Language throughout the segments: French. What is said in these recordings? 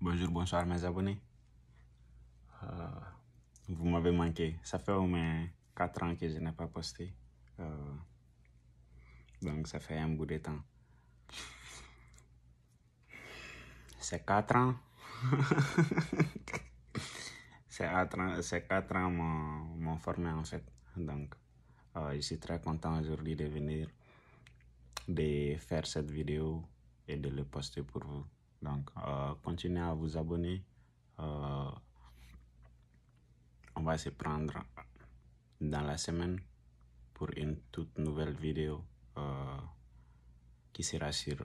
Bonjour, bonsoir mes abonnés. Euh, vous m'avez manqué. Ça fait au moins 4 ans que je n'ai pas posté. Euh, donc ça fait un bout de temps. C'est 4 ans. C'est 4 ans m'ont formé en fait. Donc euh, je suis très content aujourd'hui de venir, de faire cette vidéo et de le poster pour vous. Donc, euh, continuez à vous abonner. Euh, on va se prendre dans la semaine pour une toute nouvelle vidéo euh, qui sera sur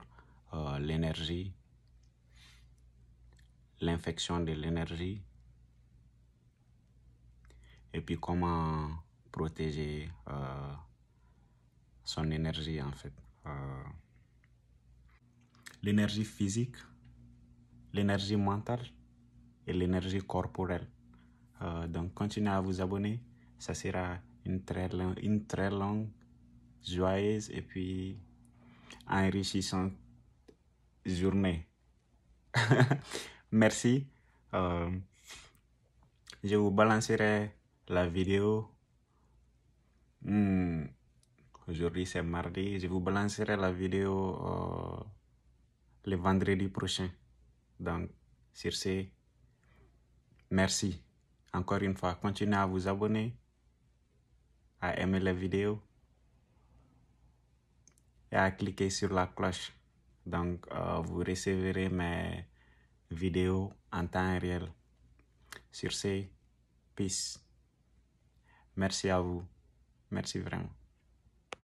l'énergie, l'infection de l'énergie et puis comment protéger son énergie en fait. l'énergie physique l'énergie mentale et l'énergie corporelle. Euh, donc, continuez à vous abonner. Ça sera une très, une très longue, joyeuse et puis enrichissante journée. Merci. Euh, je vous balancerai la vidéo. Hmm. Aujourd'hui, c'est mardi. Je vous balancerai la vidéo euh, le vendredi prochain. Donc, sur ce, merci. Encore une fois, continuez à vous abonner, à aimer la vidéo et à cliquer sur la cloche. Donc, euh, vous recevrez mes vidéos en temps réel. Sur ce, peace. Merci à vous. Merci vraiment.